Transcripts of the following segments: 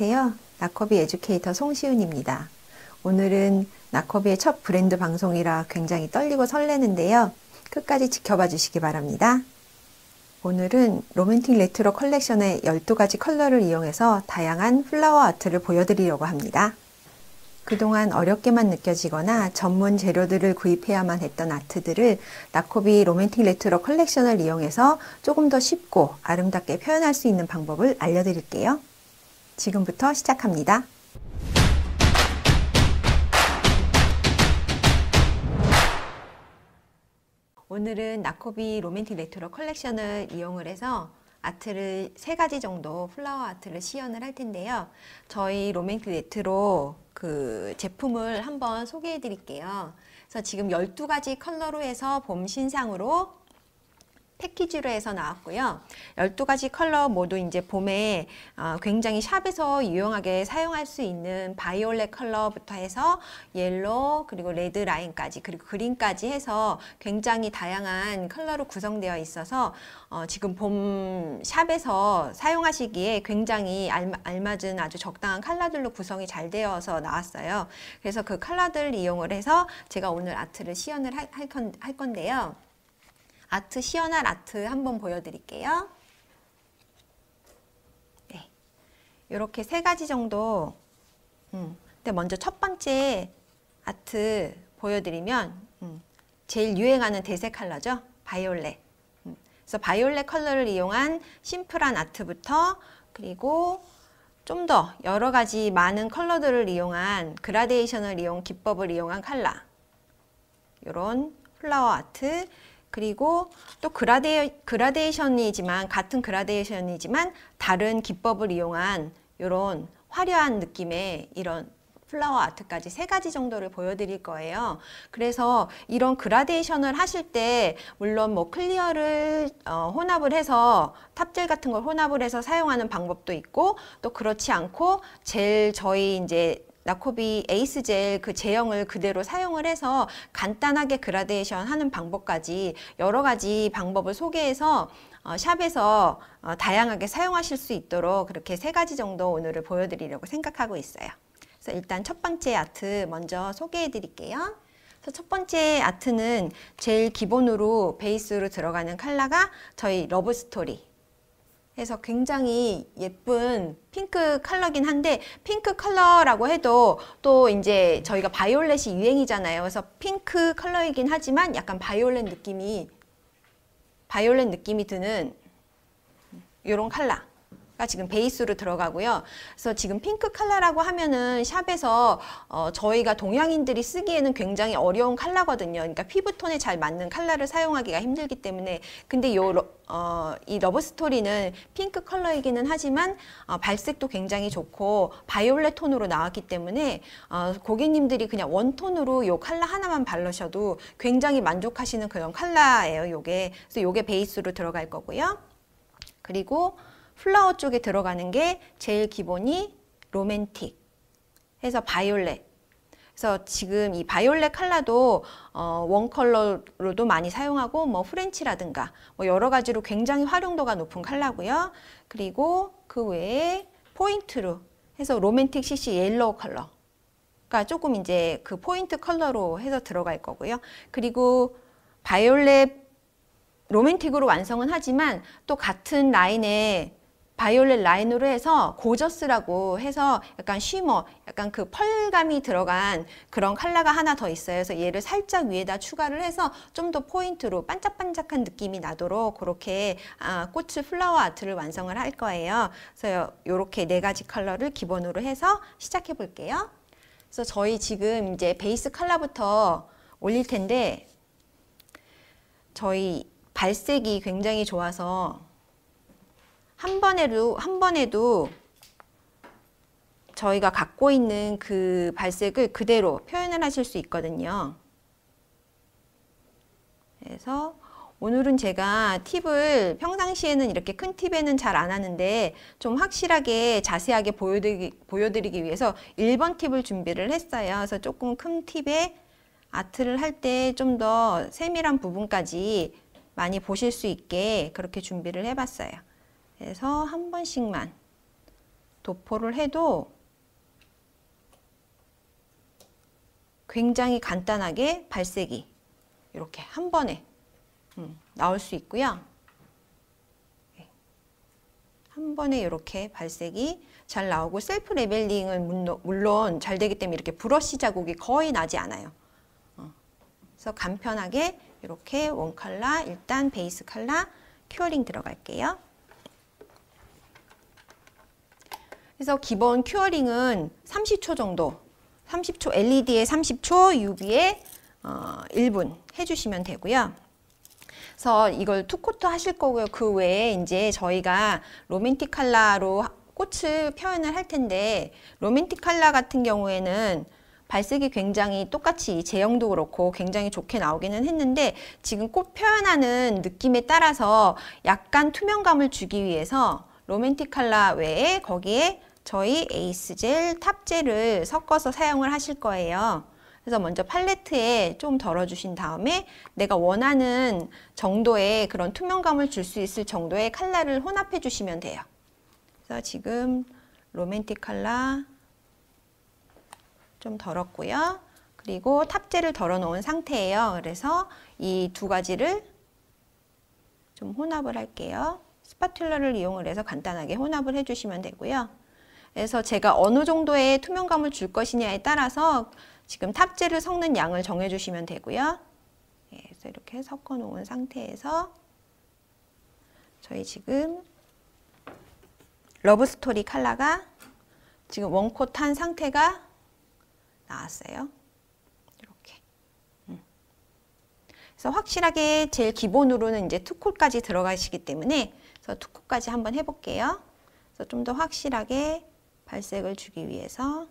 안녕하세요. 나코비 에듀케이터 송시윤입니다. 오늘은 나코비의첫 브랜드 방송이라 굉장히 떨리고 설레는데요. 끝까지 지켜봐 주시기 바랍니다. 오늘은 로맨틱 레트로 컬렉션의 12가지 컬러를 이용해서 다양한 플라워 아트를 보여드리려고 합니다. 그동안 어렵게만 느껴지거나 전문 재료들을 구입해야만 했던 아트들을 나코비 로맨틱 레트로 컬렉션을 이용해서 조금 더 쉽고 아름답게 표현할 수 있는 방법을 알려드릴게요. 지금부터 시작합니다. 오늘은 나코비 로맨틱 레토러 컬렉션을 이용을 해서 아트를 세 가지 정도 플라워 아트를 시연을 할 텐데요. 저희 로맨틱 레트로 그 제품을 한번 소개해 드릴게요. 그래서 지금 12가지 컬러로 해서 봄 신상으로 패키지로 해서 나왔고요. 12가지 컬러 모두 이제 봄에 어, 굉장히 샵에서 유용하게 사용할 수 있는 바이올렛 컬러부터 해서 옐로우 그리고 레드 라인까지 그리고 그린까지 해서 굉장히 다양한 컬러로 구성되어 있어서 어, 지금 봄 샵에서 사용하시기에 굉장히 알맞은 아주 적당한 컬러들로 구성이 잘 되어서 나왔어요. 그래서 그 컬러들 이용을 해서 제가 오늘 아트를 시연을 할 건데요. 아트 시연할 아트 한번 보여드릴게요. 네, 이렇게 세 가지 정도. 음, 근데 먼저 첫 번째 아트 보여드리면 음, 제일 유행하는 대세 컬러죠. 바이올렛. 음, 그래서 바이올렛 컬러를 이용한 심플한 아트부터 그리고 좀 더 여러 가지 많은 컬러들을 이용한 그라데이션을 이용 기법을 이용한 컬러 이런 플라워 아트 그리고 또 그라데, 그라데이션이지만 같은 그라데이션이지만 다른 기법을 이용한 이런 화려한 느낌의 이런 플라워 아트까지 세 가지 정도를 보여드릴 거예요. 그래서 이런 그라데이션을 하실 때 물론 뭐 클리어를 어, 혼합을 해서 탑젤 같은 걸 혼합을 해서 사용하는 방법도 있고 또 그렇지 않고 제일 저희 이제 나코비 에이스 젤 그 제형을 그대로 사용을 해서 간단하게 그라데이션 하는 방법까지 여러 가지 방법을 소개해서 어, 샵에서 어, 다양하게 사용하실 수 있도록 그렇게 세 가지 정도 오늘을 보여드리려고 생각하고 있어요. 그래서 일단 첫 번째 아트 먼저 소개해 드릴게요. 첫 번째 아트는 제일 기본으로 베이스로 들어가는 칼라가 저희 러브스토리 해서 굉장히 예쁜 핑크 컬러긴 한데 핑크 컬러라고 해도 또 이제 저희가 바이올렛이 유행이잖아요. 그래서 핑크 컬러이긴 하지만 약간 바이올렛 느낌이 바이올렛 느낌이 드는 이런 컬러 지금 베이스로 들어가고요. 그래서 지금 핑크 컬러라고 하면은 샵에서 어 저희가 동양인들이 쓰기에는 굉장히 어려운 컬러거든요 그러니까 피부톤에 잘 맞는 컬러를 사용하기가 힘들기 때문에 근데 요 어, 이 러브스토리는 핑크 컬러이기는 하지만 어, 발색도 굉장히 좋고 바이올렛 톤으로 나왔기 때문에 어, 고객님들이 그냥 원톤으로 요 컬러 하나만 바르셔도 굉장히 만족하시는 그런 칼라예요 요게 그래서 요게 베이스로 들어갈 거고요 그리고 플라워 쪽에 들어가는 게 제일 기본이 로맨틱 해서 바이올렛 그래서 지금 이 바이올렛 컬러도 어, 원 컬러로도 많이 사용하고 뭐 프렌치라든가 뭐 여러 가지로 굉장히 활용도가 높은 컬러고요. 그리고 그 외에 포인트로 해서 로맨틱 CC 옐로우 컬러 그러니까 조금 이제 그 포인트 컬러로 해서 들어갈 거고요. 그리고 바이올렛 로맨틱으로 완성은 하지만 또 같은 라인에 바이올렛 라인으로 해서 고저스라고 해서 약간 쉬머, 약간 그 펄감이 들어간 그런 컬러가 하나 더 있어요. 그래서 얘를 살짝 위에다 추가를 해서 좀 더 포인트로 반짝반짝한 느낌이 나도록 그렇게 아, 꽃을 플라워 아트를 완성을 할 거예요. 그래서 이렇게 네 가지 컬러를 기본으로 해서 시작해 볼게요. 그래서 저희 지금 이제 베이스 컬러부터 올릴 텐데 저희 발색이 굉장히 좋아서 한 번에도 한 번에도 저희가 갖고 있는 그 발색을 그대로 표현을 하실 수 있거든요. 그래서 오늘은 제가 팁을 평상시에는 이렇게 큰 팁에는 잘 안 하는데 좀 확실하게 자세하게 보여드리기, 보여드리기 위해서 1번 팁을 준비를 했어요. 그래서 조금 큰 팁에 아트를 할 때 좀 더 세밀한 부분까지 많이 보실 수 있게 그렇게 준비를 해봤어요. 그래서 한 번씩만 도포를 해도 굉장히 간단하게 발색이 이렇게 한 번에 음, 나올 수 있고요. 예. 한 번에 이렇게 발색이 잘 나오고 셀프 레벨링은 물론, 잘 되기 때문에 이렇게 브러쉬 자국이 거의 나지 않아요. 어. 그래서 간편하게 이렇게 원 칼라 일단 베이스 칼라 큐어링 들어갈게요. 그래서 기본 큐어링은 30초 정도 30초 LED에 30초 UV에 어, 1분 해주시면 되고요. 그래서 이걸 투코트 하실 거고요. 그 외에 이제 저희가 로맨틱 칼라로 꽃을 표현을 할 텐데 로맨틱 칼라 같은 경우에는 발색이 굉장히 똑같이 제형도 그렇고 굉장히 좋게 나오기는 했는데 지금 꽃 표현하는 느낌에 따라서 약간 투명감을 주기 위해서 로맨틱 칼라 외에 거기에 저희 에이스젤, 탑젤을 섞어서 사용을 하실 거예요. 그래서 먼저 팔레트에 좀 덜어주신 다음에 내가 원하는 정도의 그런 투명감을 줄 수 있을 정도의 칼라를 혼합해 주시면 돼요. 그래서 지금 로맨틱 칼라 좀 덜었고요. 그리고 탑재를 덜어놓은 상태예요. 그래서 이 두 가지를 좀 혼합을 할게요. 스파툴러를 이용 해서 간단하게 혼합을 해주시면 되고요. 그래서 제가 어느 정도의 투명감을 줄 것이냐에 따라서 지금 탑재를 섞는 양을 정해주시면 되고요. 예, 그래서 이렇게 섞어 놓은 상태에서 저희 지금 러브스토리 칼라가 지금 원콧 탄 상태가 나왔어요. 이렇게. 음. 그래서 확실하게 제일 기본으로는 이제 투콜까지 들어가시기 때문에 그래서 투콜까지 한번 해볼게요. 좀 더 확실하게 발색을 주기 위해서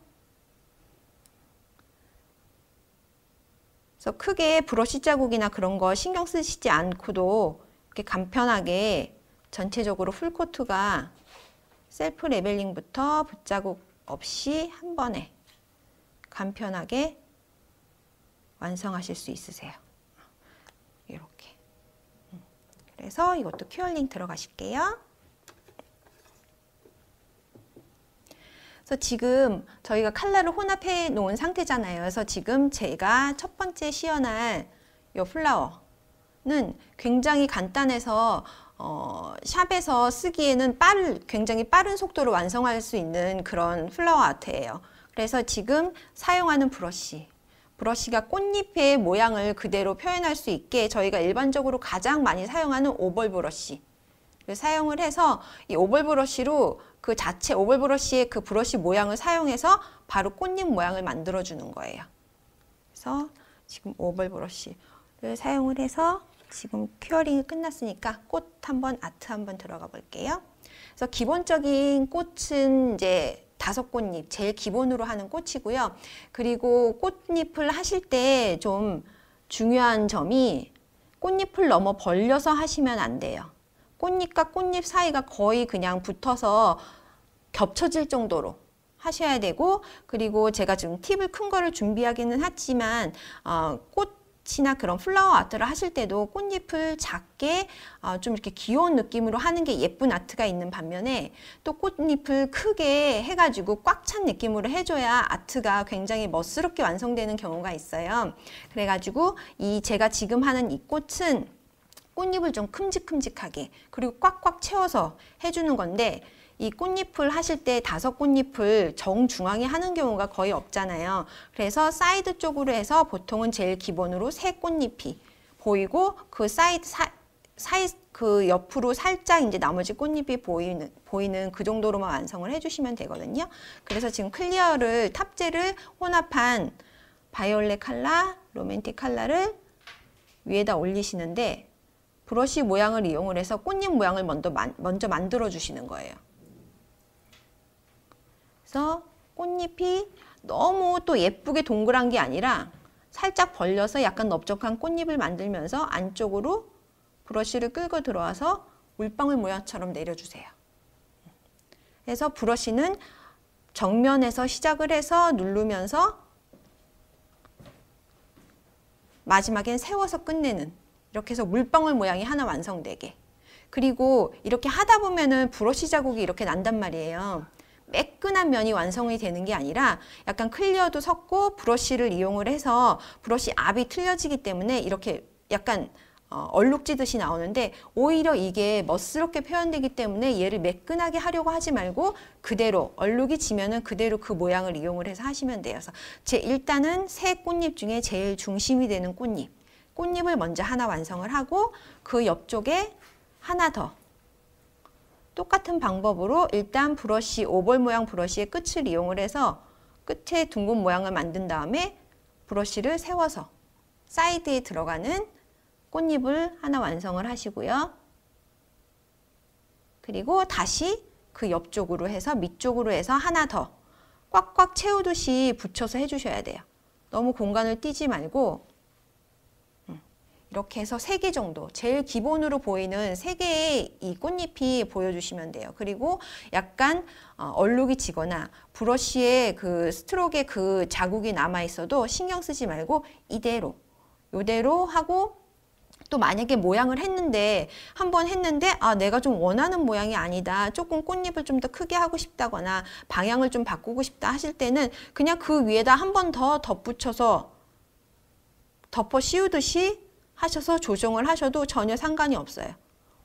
그래서 크게 브러쉬 자국이나 그런 거 신경 쓰시지 않고도 이렇게 간편하게 전체적으로 풀코트가 셀프 레벨링부터 붓자국 없이 한 번에 간편하게 완성하실 수 있으세요. 이렇게. 음. 그래서 이것도 큐어링 들어가실게요. 그래서 지금 저희가 칼라를 혼합해 놓은 상태잖아요. 그래서 지금 제가 첫 번째 시연한 요 플라워는 굉장히 간단해서 어, 샵에서 쓰기에는 빠른, 굉장히 빠른 속도로 완성할 수 있는 그런 플라워 아트예요. 그래서 지금 사용하는 브러쉬 브러쉬가 꽃잎의 모양을 그대로 표현할 수 있게 저희가 일반적으로 가장 많이 사용하는 오벌 브러쉬 사용을 해서 이 오벌 브러쉬로 그 자체 오벌 브러쉬의 그 브러쉬 모양을 사용해서 바로 꽃잎 모양을 만들어 주는 거예요. 그래서 지금 오벌 브러쉬를 사용을 해서 지금 큐어링이 끝났으니까 꽃 한번 아트 한번 들어가 볼게요. 그래서 기본적인 꽃은 이제 다섯 꽃잎 제일 기본으로 하는 꽃이고요. 그리고 꽃잎을 하실 때 좀 중요한 점이 꽃잎을 넘어 벌려서 하시면 안 돼요. 꽃잎과 꽃잎 사이가 거의 그냥 붙어서 겹쳐질 정도로 하셔야 되고 그리고 제가 지금 팁을 큰 거를 준비하기는 했지만 어, 꽃이나 그런 플라워 아트를 하실 때도 꽃잎을 작게 어, 좀 이렇게 귀여운 느낌으로 하는 게 예쁜 아트가 있는 반면에 또 꽃잎을 크게 해가지고 꽉 찬 느낌으로 해줘야 아트가 굉장히 멋스럽게 완성되는 경우가 있어요. 그래가지고 이 제가 지금 하는 이 꽃은 꽃잎을 좀 큼직큼직하게 그리고 꽉꽉 채워서 해주는 건데 이 꽃잎을 하실 때 다섯 꽃잎을 정중앙에 하는 경우가 거의 없잖아요. 그래서 사이드 쪽으로 해서 보통은 제일 기본으로 세 꽃잎이 보이고 그 사이드 사, 사이 그 옆으로 살짝 이제 나머지 꽃잎이 보이는 보이는 그 정도로만 완성을 해주시면 되거든요. 그래서 지금 클리어를 탑재를 혼합한 바이올렛 칼라, 로맨틱 칼라를 위에다 올리시는데 브러쉬 모양을 이용을 해서 꽃잎 모양을 먼저, 먼저 만들어 주시는 거예요. 그래서 꽃잎이 너무 또 예쁘게 동그란 게 아니라 살짝 벌려서 약간 넓적한 꽃잎을 만들면서 안쪽으로 브러쉬를 끌고 들어와서 물방울 모양처럼 내려주세요. 그래서 브러쉬는 정면에서 시작을 해서 누르면서 마지막엔 세워서 끝내는 이렇게 해서 물방울 모양이 하나 완성되게 그리고 이렇게 하다 보면은 브러쉬 자국이 이렇게 난단 말이에요. 매끈한 면이 완성이 되는 게 아니라 약간 클리어도 섞고 브러쉬를 이용을 해서 브러쉬 압이 틀려지기 때문에 이렇게 약간 어, 얼룩지듯이 나오는데 오히려 이게 멋스럽게 표현되기 때문에 얘를 매끈하게 하려고 하지 말고 그대로 얼룩이 지면은 그대로 그 모양을 이용을 해서 하시면 돼요. 그래서 제 일단은 새 꽃잎 중에 제일 중심이 되는 꽃잎 꽃잎을 먼저 하나 완성을 하고 그 옆쪽에 하나 더 똑같은 방법으로 일단 브러쉬 오벌 모양 브러쉬의 끝을 이용을 해서 끝에 둥근 모양을 만든 다음에 브러쉬를 세워서 사이드에 들어가는 꽃잎을 하나 완성을 하시고요. 그리고 다시 그 옆쪽으로 해서 밑쪽으로 해서 하나 더 꽉꽉 채우듯이 붙여서 해주셔야 돼요. 너무 공간을 띄지 말고 이렇게 해서 3개 정도 제일 기본으로 보이는 3개의이 꽃잎이 보여주시면 돼요. 그리고 약간 어, 얼룩이 지거나 브러쉬에 그스트록에그 자국이 남아있어도 신경 쓰지 말고 이대로 요대로 하고 또 만약에 모양을 했는데 한번 했는데 아 내가 좀 원하는 모양이 아니다 조금 꽃잎을 좀 더 크게 하고 싶다거나 방향을 좀 바꾸고 싶다 하실 때는 그냥 그 위에다 한 번 더 덧붙여서 덮어 씌우듯이 하셔서 조정을 하셔도 전혀 상관이 없어요.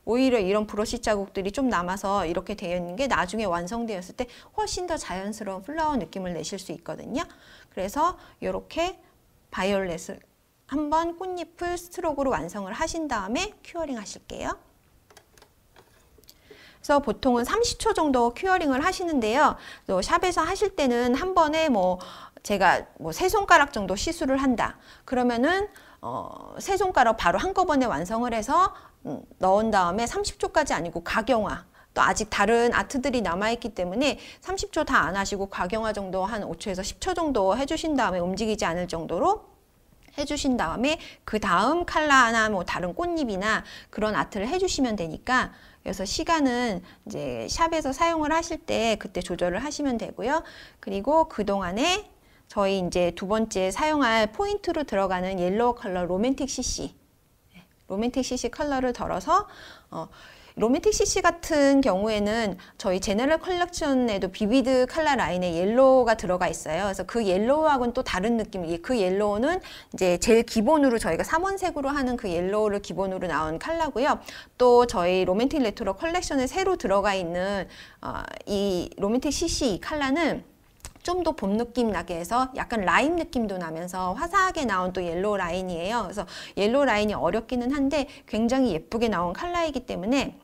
오히려 이런 브러쉬 자국들이 좀 남아서 이렇게 되어 있는 게 나중에 완성되었을 때 훨씬 더 자연스러운 플라워 느낌을 내실 수 있거든요. 그래서 이렇게 바이올렛을 한번 꽃잎을 스트로크로 완성을 하신 다음에 큐어링 하실게요. 그래서 보통은 30초 정도 큐어링을 하시는데요. 또 샵에서 하실 때는 한 번에 뭐 제가 뭐 세 손가락 정도 시술을 한다. 그러면은 어, 세 손가락 바로 한꺼번에 완성을 해서 음, 넣은 다음에 30초까지 아니고 가경화 또 아직 다른 아트들이 남아있기 때문에 30초 다 안 하시고 가경화 정도 한 5초에서 10초 정도 해주신 다음에 움직이지 않을 정도로 해주신 다음에 그 다음 칼라나 뭐 다른 꽃잎이나 그런 아트를 해주시면 되니까 그래서 시간은 이제 샵에서 사용을 하실 때 그때 조절을 하시면 되고요. 그리고 그동안에 저희 이제 두 번째 사용할 포인트로 들어가는 옐로우 컬러 로맨틱 CC 네, 로맨틱 CC 컬러를 덜어서 어, 로맨틱 CC 같은 경우에는 저희 제네럴 컬렉션에도 비비드 컬러 라인에 옐로우가 들어가 있어요. 그래서 그 옐로우하고는 또 다른 느낌이 그 옐로우는 이제 제일 기본으로 저희가 삼원색으로 하는 그 옐로우를 기본으로 나온 컬러고요. 또 저희 로맨틱 레트로 컬렉션에 새로 들어가 있는 어, 이 로맨틱 CC 이 컬러는 좀더봄 느낌 나게 해서 약간 라임 느낌도 나면서 화사하게 나온 또 옐로우 라인이에요. 그래서 옐로우 라인이 어렵기는 한데 굉장히 예쁘게 나온 컬러이기 때문에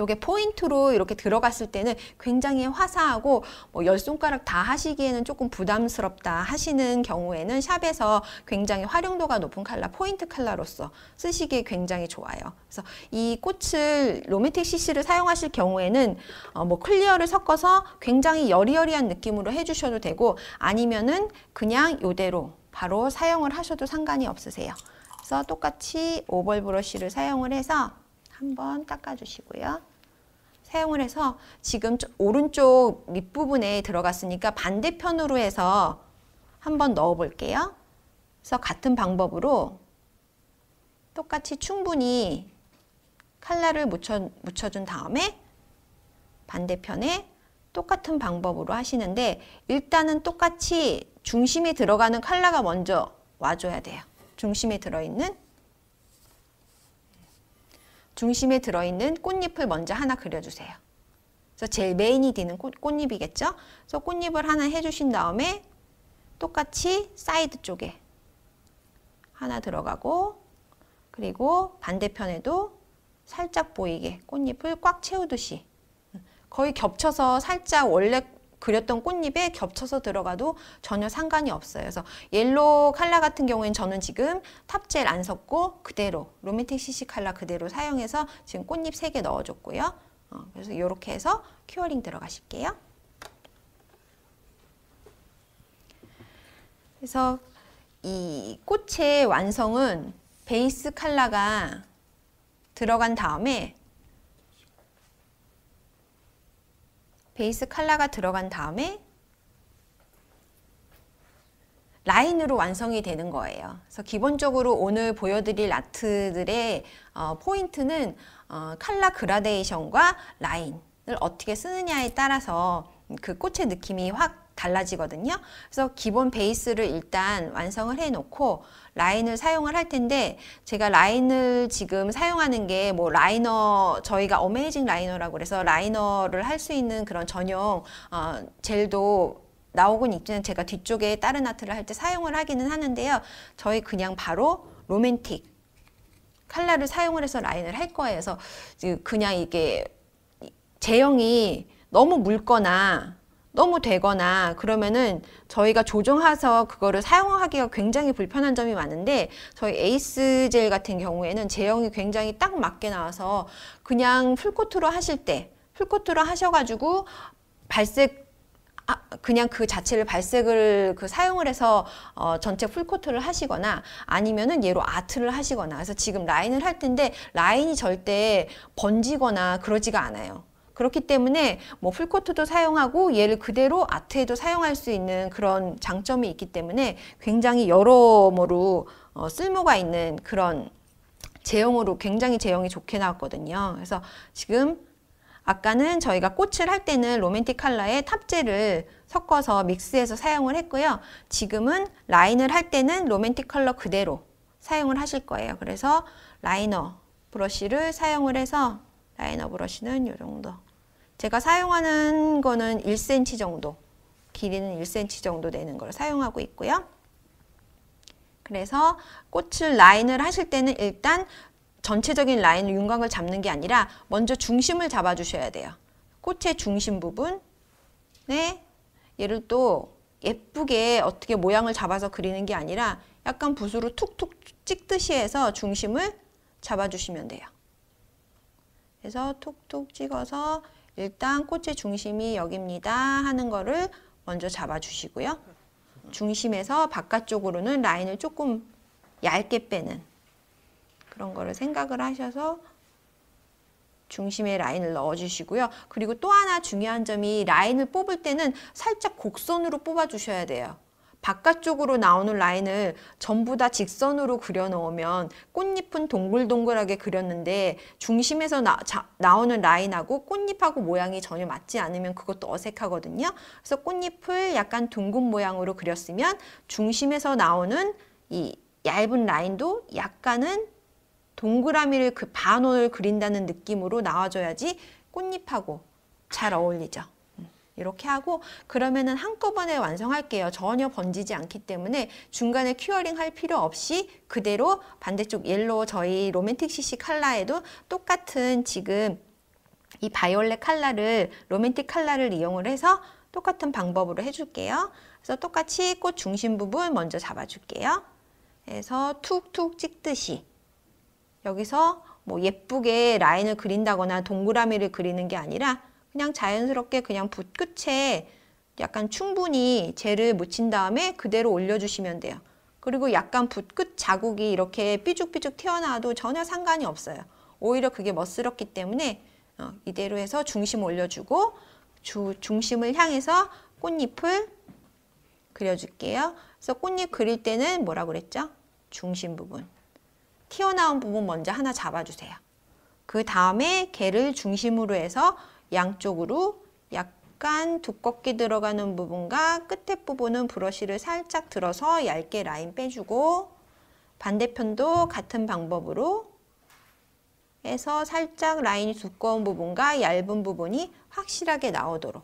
이게 포인트로 이렇게 들어갔을 때는 굉장히 화사하고 뭐 열 손가락 다 하시기에는 조금 부담스럽다 하시는 경우에는 샵에서 굉장히 활용도가 높은 컬러 포인트 컬러로서 쓰시기 굉장히 좋아요. 그래서 이 꽃을 로맨틱 CC를 사용하실 경우에는 어뭐 클리어를 섞어서 굉장히 여리여리한 느낌으로 해주셔도 되고 아니면은 그냥 이대로 바로 사용을 하셔도 상관이 없으세요. 그래서 똑같이 오벌 브러쉬를 사용을 해서 한번 닦아주시고요. 사용을 해서 지금 오른쪽 밑부분에 들어갔으니까 반대편으로 해서 한번 넣어 볼게요. 그래서 같은 방법으로 똑같이 충분히 칼라를 묻혀, 묻혀준 다음에 반대편에 똑같은 방법으로 하시는데 일단은 똑같이 중심이 들어가는 칼라가 먼저 와줘야 돼요. 중심이 들어있는 중심에 들어있는 꽃잎을 먼저 하나 그려주세요. 그래서 제일 메인이 되는 꽃, 꽃잎이겠죠? 그래서 꽃잎을 하나 해주신 다음에 똑같이 사이드 쪽에 하나 들어가고 그리고 반대편에도 살짝 보이게 꽃잎을 꽉 채우듯이 음, 거의 겹쳐서 살짝 원래 그렸던 꽃잎에 겹쳐서 들어가도 전혀 상관이 없어요. 그래서 옐로우 칼라 같은 경우에는 저는 지금 탑젤 안 섞고 그대로 로맨틱 CC 칼라 그대로 사용해서 지금 꽃잎 3개 넣어줬고요. 어, 그래서 이렇게 해서 큐어링 들어가실게요. 그래서 이 꽃의 완성은 베이스 칼라가 들어간 다음에 베이스 컬러가 들어간 다음에 라인으로 완성이 되는 거예요. 그래서 기본적으로 오늘 보여드릴 아트들의 어, 포인트는 어, 컬러 그라데이션과 라인을 어떻게 쓰느냐에 따라서 그 꽃의 느낌이 확 달라지거든요. 그래서 기본 베이스를 일단 완성을 해놓고 라인을 사용을 할 텐데 제가 라인을 지금 사용하는 게 뭐 라이너 저희가 어메이징 라이너라고 해서 라이너를 할 수 있는 그런 전용 어, 젤도 나오곤 있지만 제가 뒤쪽에 다른 아트를 할 때 사용을 하기는 하는데요. 저희 그냥 바로 로맨틱 칼라를 사용을 해서 라인을 할 거예요. 그래서 그냥 이게 제형이 너무 묽거나 너무 되거나 그러면은 저희가 조정해서 그거를 사용하기가 굉장히 불편한 점이 많은데 저희 에이스 젤 같은 경우에는 제형이 굉장히 딱 맞게 나와서 그냥 풀코트로 하실 때 풀코트로 하셔가지고 발색 아, 그냥 그 자체를 발색을 그 사용을 해서 어, 전체 풀코트를 하시거나 아니면은 얘로 아트를 하시거나 그래서 지금 라인을 할 텐데 라인이 절대 번지거나 그러지가 않아요. 그렇기 때문에 뭐 풀코트도 사용하고 얘를 그대로 아트에도 사용할 수 있는 그런 장점이 있기 때문에 굉장히 여러모로 어, 쓸모가 있는 그런 제형으로 굉장히 제형이 좋게 나왔거든요. 그래서 지금 아까는 저희가 꽃을 할 때는 로맨틱 컬러에 탑재를 섞어서 믹스해서 사용을 했고요. 지금은 라인을 할 때는 로맨틱 컬러 그대로 사용을 하실 거예요. 그래서 라이너 브러쉬를 사용을 해서 라이너 브러쉬는 이 정도 제가 사용하는 거는 1cm 정도 길이는 1cm 정도 되는 걸 사용하고 있고요. 그래서 꽃을 라인을 하실 때는 일단 전체적인 라인 윤곽을 잡는 게 아니라 먼저 중심을 잡아 주셔야 돼요. 꽃의 중심 부분 네 얘를 또 예쁘게 어떻게 모양을 잡아서 그리는 게 아니라 약간 붓으로 툭툭 찍듯이 해서 중심을 잡아주시면 돼요. 그래서 툭툭 찍어서 일단 꽃의 중심이 여기입니다 하는 거를 먼저 잡아주시고요. 중심에서 바깥쪽으로는 라인을 조금 얇게 빼는 그런 거를 생각을 하셔서 중심에 라인을 넣어주시고요. 그리고 또 하나 중요한 점이 라인을 뽑을 때는 살짝 곡선으로 뽑아주셔야 돼요. 바깥쪽으로 나오는 라인을 전부 다 직선으로 그려 놓으면 꽃잎은 동글동글하게 그렸는데 중심에서 나, 자, 나오는 라인하고 꽃잎하고 모양이 전혀 맞지 않으면 그것도 어색하거든요. 그래서 꽃잎을 약간 둥근 모양으로 그렸으면 중심에서 나오는 이 얇은 라인도 약간은 동그라미를 그 반원을 그린다는 느낌으로 나와줘야지 꽃잎하고 잘 어울리죠. 이렇게 하고 그러면은 한꺼번에 완성할게요. 전혀 번지지 않기 때문에 중간에 큐어링 할 필요 없이 그대로 반대쪽 옐로우 저희 로맨틱 CC 칼라에도 똑같은 지금 이 바이올렛 칼라를 로맨틱 칼라를 이용을 해서 똑같은 방법으로 해줄게요. 그래서 똑같이 꽃 중심 부분 먼저 잡아줄게요. 그래서 툭툭 찍듯이 여기서 뭐 예쁘게 라인을 그린다거나 동그라미를 그리는 게 아니라 그냥 자연스럽게 그냥 붓 끝에 약간 충분히 젤을 묻힌 다음에 그대로 올려주시면 돼요. 그리고 약간 붓 끝 자국이 이렇게 삐죽삐죽 튀어나와도 전혀 상관이 없어요. 오히려 그게 멋스럽기 때문에 어, 이대로 해서 중심 올려주고 주, 중심을 향해서 꽃잎을 그려줄게요. 그래서 꽃잎 그릴 때는 뭐라 그랬죠? 중심 부분. 튀어나온 부분 먼저 하나 잡아주세요. 그 다음에 개를 중심으로 해서 양쪽으로 약간 두껍게 들어가는 부분과 끝에 부분은 브러쉬를 살짝 들어서 얇게 라인 빼주고 반대편도 같은 방법으로 해서 살짝 라인이 두꺼운 부분과 얇은 부분이 확실하게 나오도록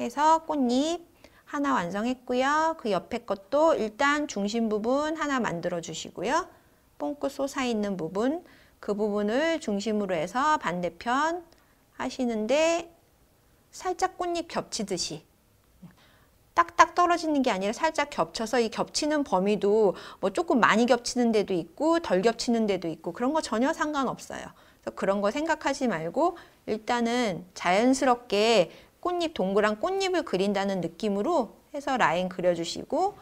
해서 꽃잎 하나 완성했고요. 그 옆에 것도 일단 중심 부분 하나 만들어 주시고요. 뽕끝 솟아있는 부분 그 부분을 중심으로 해서 반대편 하시는데 살짝 꽃잎 겹치듯이 딱딱 떨어지는 게 아니라 살짝 겹쳐서 이 겹치는 범위도 뭐 조금 많이 겹치는 데도 있고 덜 겹치는 데도 있고 그런 거 전혀 상관없어요. 그래서 그런 거 생각하지 말고 일단은 자연스럽게 꽃잎 동그란 꽃잎을 그린다는 느낌으로 해서 라인 그려주시고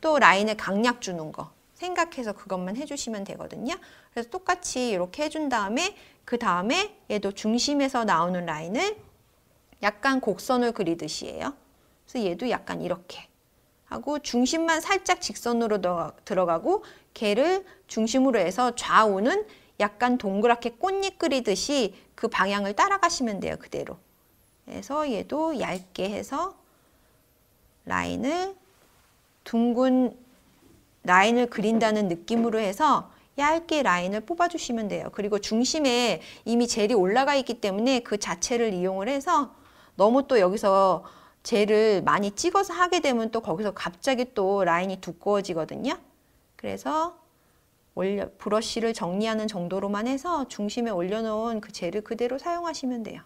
또 라인에 강약 주는 거 생각해서 그것만 해주시면 되거든요. 그래서 똑같이 이렇게 해준 다음에 그 다음에 얘도 중심에서 나오는 라인을 약간 곡선을 그리듯이 해요. 그래서 얘도 약간 이렇게 하고 중심만 살짝 직선으로 들어가고 걔를 중심으로 해서 좌우는 약간 동그랗게 꽃잎 그리듯이 그 방향을 따라가시면 돼요. 그대로. 그래서 얘도 얇게 해서 라인을 둥근 라인을 그린다는 느낌으로 해서 얇게 라인을 뽑아주시면 돼요. 그리고 중심에 이미 젤이 올라가 있기 때문에 그 자체를 이용을 해서 너무 또 여기서 젤을 많이 찍어서 하게 되면 또 거기서 갑자기 또 라인이 두꺼워지거든요. 그래서 올려, 브러쉬를 정리하는 정도로만 해서 중심에 올려놓은 그 젤을 그대로 사용하시면 돼요.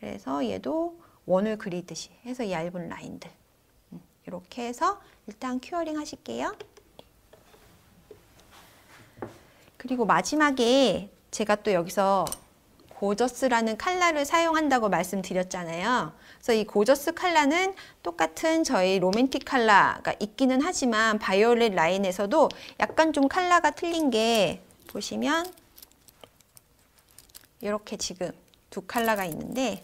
그래서 얘도 원을 그리듯이 해서 얇은 라인들 음, 이렇게 해서 일단 큐어링 하실게요. 그리고 마지막에 제가 또 여기서 고저스라는 칼라를 사용한다고 말씀드렸잖아요. 그래서 이 고저스 칼라는 똑같은 저희 로맨틱 칼라가 있기는 하지만 바이올렛 라인에서도 약간 좀 칼라가 틀린 게 보시면 이렇게 지금 두 칼라가 있는데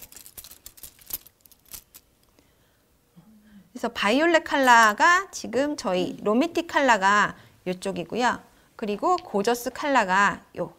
그래서 바이올렛 칼라가 지금 저희 로맨틱 칼라가 이쪽이고요. 그리고 고저스 칼라가 요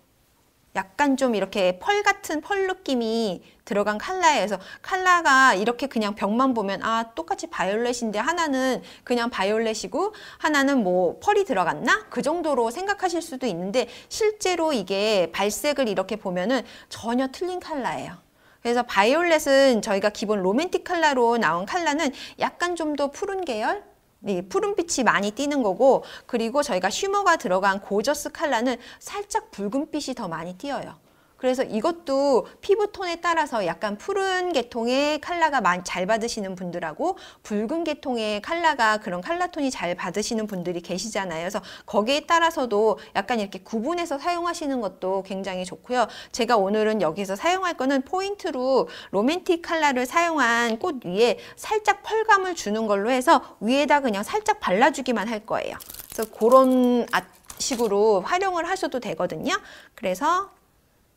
약간 좀 이렇게 펄 같은 펄 느낌이 들어간 칼라에서 칼라가 이렇게 그냥 벽만 보면 아 똑같이 바이올렛인데 하나는 그냥 바이올렛이고 하나는 뭐 펄이 들어갔나? 그 정도로 생각하실 수도 있는데 실제로 이게 발색을 이렇게 보면은 전혀 틀린 칼라예요. 그래서 바이올렛은 저희가 기본 로맨틱 칼라로 나온 칼라는 약간 좀 더 푸른 계열 네, 푸른빛이 많이 띄는 거고 그리고 저희가 슈머가 들어간 고저스 칼라는 살짝 붉은빛이 더 많이 띄어요. 그래서 이것도 피부톤에 따라서 약간 푸른 계통의 칼라가 잘 받으시는 분들하고 붉은 계통의 칼라가 그런 칼라톤이 잘 받으시는 분들이 계시잖아요. 그래서 거기에 따라서도 약간 이렇게 구분해서 사용하시는 것도 굉장히 좋고요. 제가 오늘은 여기서 사용할 거는 포인트로 로맨틱 칼라를 사용한 꽃 위에 살짝 펄감을 주는 걸로 해서 위에다 그냥 살짝 발라주기만 할 거예요. 그래서 그런 아, 식으로 활용을 하셔도 되거든요. 그래서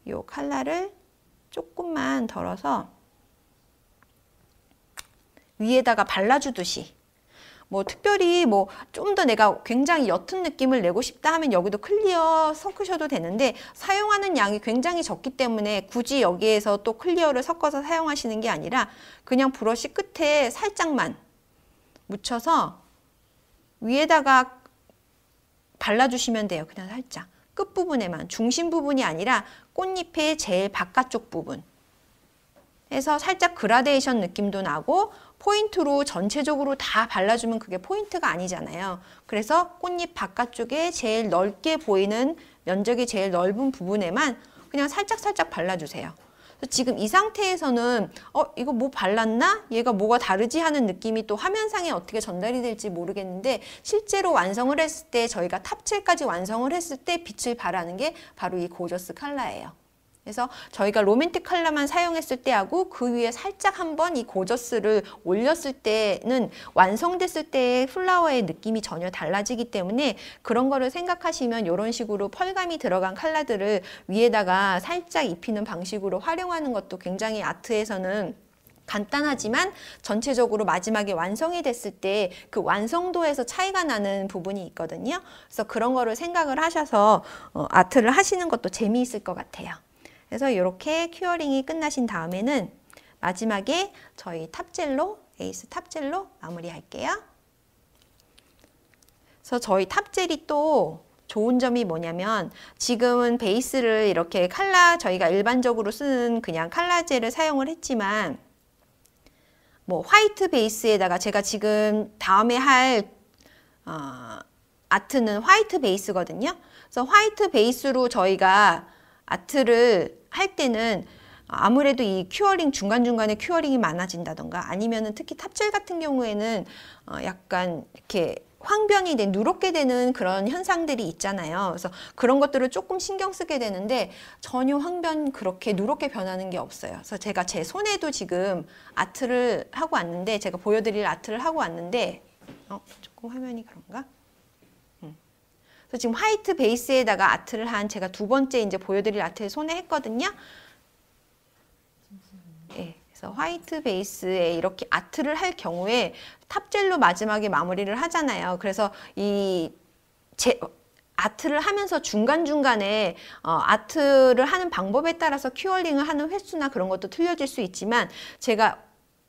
이칼라를 조금만 덜어서 위에다가 발라주듯이 뭐 특별히 뭐 좀 더 내가 굉장히 옅은 느낌을 내고 싶다 하면 여기도 클리어 섞으셔도 되는데 사용하는 양이 굉장히 적기 때문에 굳이 여기에서 또 클리어를 섞어서 사용하시는 게 아니라 그냥 브러쉬 끝에 살짝만 묻혀서 위에다가 발라주시면 돼요. 그냥 살짝. 끝부분에만 중심 부분이 아니라 꽃잎의 제일 바깥쪽 부분 해서 살짝 그라데이션 느낌도 나고 포인트로 전체적으로 다 발라주면 그게 포인트가 아니잖아요. 그래서 꽃잎 바깥쪽에 제일 넓게 보이는 면적이 제일 넓은 부분에만 그냥 살짝살짝 발라주세요. 지금 이 상태에서는 어 이거 뭐 발랐나? 얘가 뭐가 다르지? 하는 느낌이 또 화면상에 어떻게 전달이 될지 모르겠는데 실제로 완성을 했을 때 저희가 탑 칠까지 완성을 했을 때 빛을 발하는 게 바로 이 고저스 칼라예요. 그래서 저희가 로맨틱 컬러만 사용했을 때하고 그 위에 살짝 한번 이 고저스를 올렸을 때는 완성됐을 때의 플라워의 느낌이 전혀 달라지기 때문에 그런 거를 생각하시면 이런 식으로 펄감이 들어간 컬러들을 위에다가 살짝 입히는 방식으로 활용하는 것도 굉장히 아트에서는 간단하지만 전체적으로 마지막에 완성이 됐을 때 그 완성도에서 차이가 나는 부분이 있거든요. 그래서 그런 거를 생각을 하셔서 어, 아트를 하시는 것도 재미있을 것 같아요. 그래서 이렇게 큐어링이 끝나신 다음에는 마지막에 저희 탑젤로 에이스 탑젤로 마무리할게요. 그래서 저희 탑젤이 또 좋은 점이 뭐냐면 지금은 베이스를 이렇게 칼라 저희가 일반적으로 쓰는 그냥 칼라젤을 사용을 했지만 뭐 화이트 베이스에다가 제가 지금 다음에 할 어, 아트는 화이트 베이스거든요. 그래서 화이트 베이스로 저희가 아트를 할 때는 아무래도 이 큐어링 중간중간에 큐어링이 많아진다던가 아니면은 특히 탑질 같은 경우에는 어 약간 이렇게 황변이 된 누렇게 되는 그런 현상들이 있잖아요. 그래서 그런 것들을 조금 신경 쓰게 되는데 전혀 황변 그렇게 누렇게 변하는 게 없어요. 그래서 제가 제 손에도 지금 아트를 하고 왔는데 제가 보여드릴 아트를 하고 왔는데 어 조금 화면이 그런가? 그래서 지금 화이트 베이스에다가 아트를 한 제가 두 번째 이제 보여드릴 아트에 손에 했거든요. 예. 그래서 화이트 베이스에 이렇게 아트를 할 경우에 탑젤로 마지막에 마무리를 하잖아요. 그래서 이 제, 아트를 하면서 중간중간에 어, 아트를 하는 방법에 따라서 큐어링을 하는 횟수나 그런 것도 틀려질 수 있지만 제가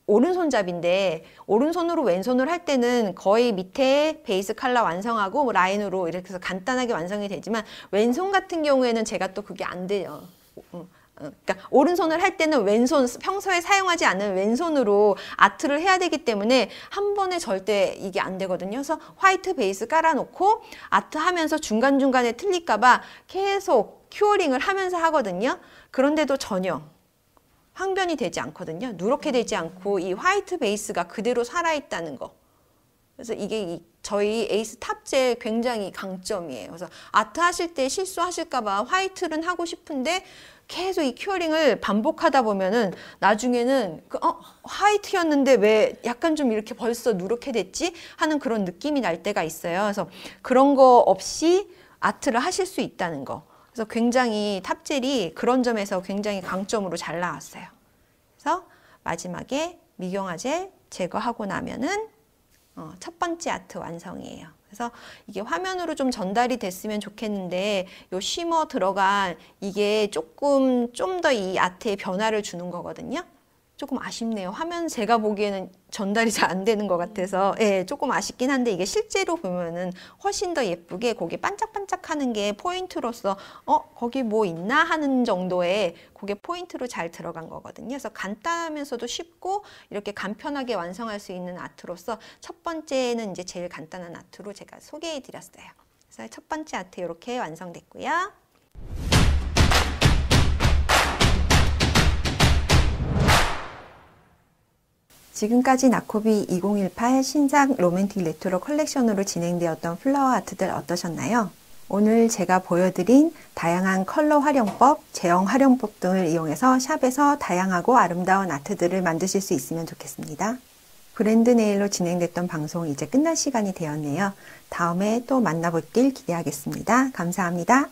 오른손잡인데 오른손으로 왼손을 할 때는 거의 밑에 베이스 칼라 완성하고 뭐 라인으로 이렇게 해서 간단하게 완성이 되지만 왼손 같은 경우에는 제가 또 그게 안 돼요. 어, 어, 그러니까 오른손을 할 때는 왼손 평소에 사용하지 않는 왼손으로 아트를 해야 되기 때문에 한 번에 절대 이게 안 되거든요. 그래서 화이트 베이스 깔아놓고 아트 하면서 중간중간에 틀릴까봐 계속 큐어링을 하면서 하거든요. 그런데도 전혀 황변이 되지 않거든요. 누렇게 되지 않고 이 화이트 베이스가 그대로 살아있다는 거. 그래서 이게 저희 에이스 탑재 굉장히 강점이에요. 그래서 아트 하실 때 실수하실까봐 화이트는 하고 싶은데 계속 이 큐어링을 반복하다 보면은 나중에는 그, 어 화이트였는데 왜 약간 좀 이렇게 벌써 누렇게 됐지 하는 그런 느낌이 날 때가 있어요. 그래서 그런 거 없이 아트를 하실 수 있다는 거. 그래서 굉장히 탑질이 그런 점에서 굉장히 강점으로 잘 나왔어요. 그래서 마지막에 미경화제 제거하고 나면은 어, 첫 번째 아트 완성이에요. 그래서 이게 화면으로 좀 전달이 됐으면 좋겠는데 요 쉬머 들어간 이게 조금 좀 더 이 아트에 변화를 주는 거거든요. 조금 아쉽네요. 화면 제가 보기에는 전달이 잘 안 되는 것 같아서 음. 예, 조금 아쉽긴 한데 이게 실제로 보면은 훨씬 더 예쁘게 거기 반짝반짝하는 게 포인트로서 어 거기 뭐 있나 하는 정도의 그게 포인트로 잘 들어간 거거든요. 그래서 간단하면서도 쉽고 이렇게 간편하게 완성할 수 있는 아트로서 첫 번째는 이제 제일 간단한 아트로 제가 소개해 드렸어요. 그래서 첫 번째 아트 이렇게 완성됐고요. 지금까지 나코비 2018 신작 로맨틱 레트로 컬렉션으로 진행되었던 플라워 아트들 어떠셨나요? 오늘 제가 보여드린 다양한 컬러 활용법, 제형 활용법 등을 이용해서 샵에서 다양하고 아름다운 아트들을 만드실 수 있으면 좋겠습니다. 브랜드 네일로 진행됐던 방송 이제 끝날 시간이 되었네요. 다음에 또 만나볼 길 기대하겠습니다. 감사합니다.